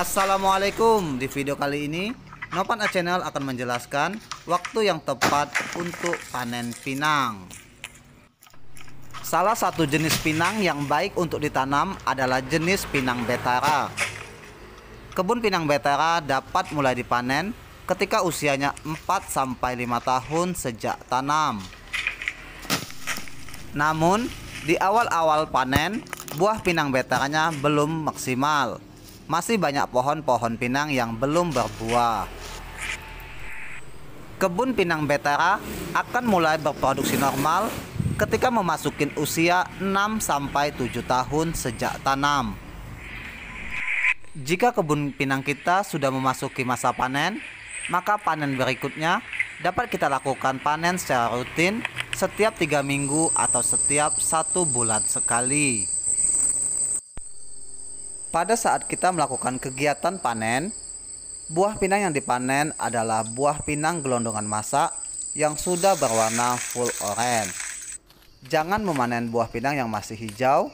Assalamualaikum Di video kali ini Nopan A Channel akan menjelaskan Waktu yang tepat untuk panen pinang Salah satu jenis pinang yang baik untuk ditanam adalah jenis pinang betara Kebun pinang betara dapat mulai dipanen ketika usianya 4-5 tahun sejak tanam Namun di awal-awal panen buah pinang betaranya belum maksimal masih banyak pohon-pohon pinang yang belum berbuah. Kebun pinang betara akan mulai berproduksi normal ketika memasuki usia 6 sampai 7 tahun sejak tanam. Jika kebun pinang kita sudah memasuki masa panen, maka panen berikutnya dapat kita lakukan panen secara rutin setiap tiga minggu atau setiap satu bulan sekali. Pada saat kita melakukan kegiatan panen, buah pinang yang dipanen adalah buah pinang gelondongan masak yang sudah berwarna full orange. Jangan memanen buah pinang yang masih hijau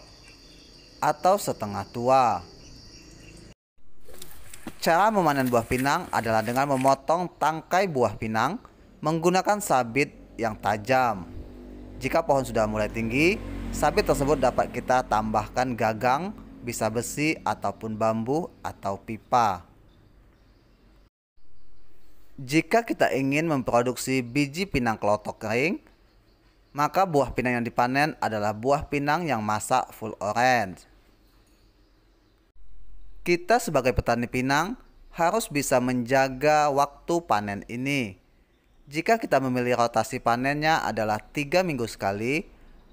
atau setengah tua. Cara memanen buah pinang adalah dengan memotong tangkai buah pinang menggunakan sabit yang tajam. Jika pohon sudah mulai tinggi, sabit tersebut dapat kita tambahkan gagang bisa besi ataupun bambu atau pipa. Jika kita ingin memproduksi biji pinang kelotok kering, maka buah pinang yang dipanen adalah buah pinang yang masak full orange. Kita sebagai petani pinang harus bisa menjaga waktu panen ini. Jika kita memilih rotasi panennya adalah tiga minggu sekali,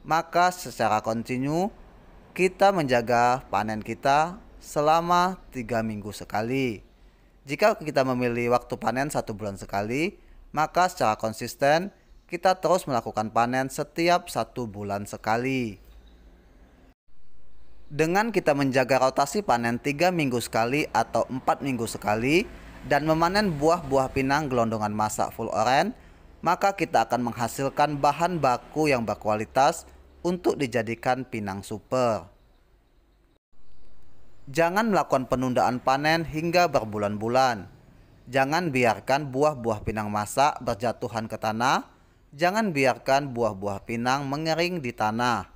maka secara kontinu kita menjaga panen kita selama tiga minggu sekali. Jika kita memilih waktu panen satu bulan sekali, maka secara konsisten kita terus melakukan panen setiap satu bulan sekali. Dengan kita menjaga rotasi panen tiga minggu sekali atau empat minggu sekali dan memanen buah-buah pinang gelondongan masak full orange, maka kita akan menghasilkan bahan baku yang berkualitas untuk dijadikan pinang super. Jangan melakukan penundaan panen hingga berbulan-bulan. Jangan biarkan buah-buah pinang masak berjatuhan ke tanah. Jangan biarkan buah-buah pinang mengering di tanah.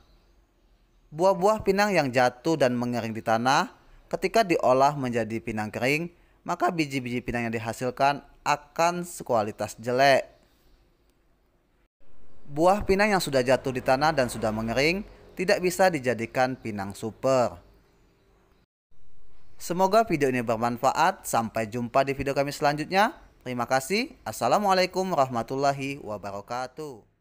Buah-buah pinang yang jatuh dan mengering di tanah ketika diolah menjadi pinang kering, maka biji-biji pinang yang dihasilkan akan sekualitas jelek. Buah pinang yang sudah jatuh di tanah dan sudah mengering tidak bisa dijadikan pinang super. Semoga video ini bermanfaat. Sampai jumpa di video kami selanjutnya. Terima kasih. Assalamualaikum warahmatullahi wabarakatuh.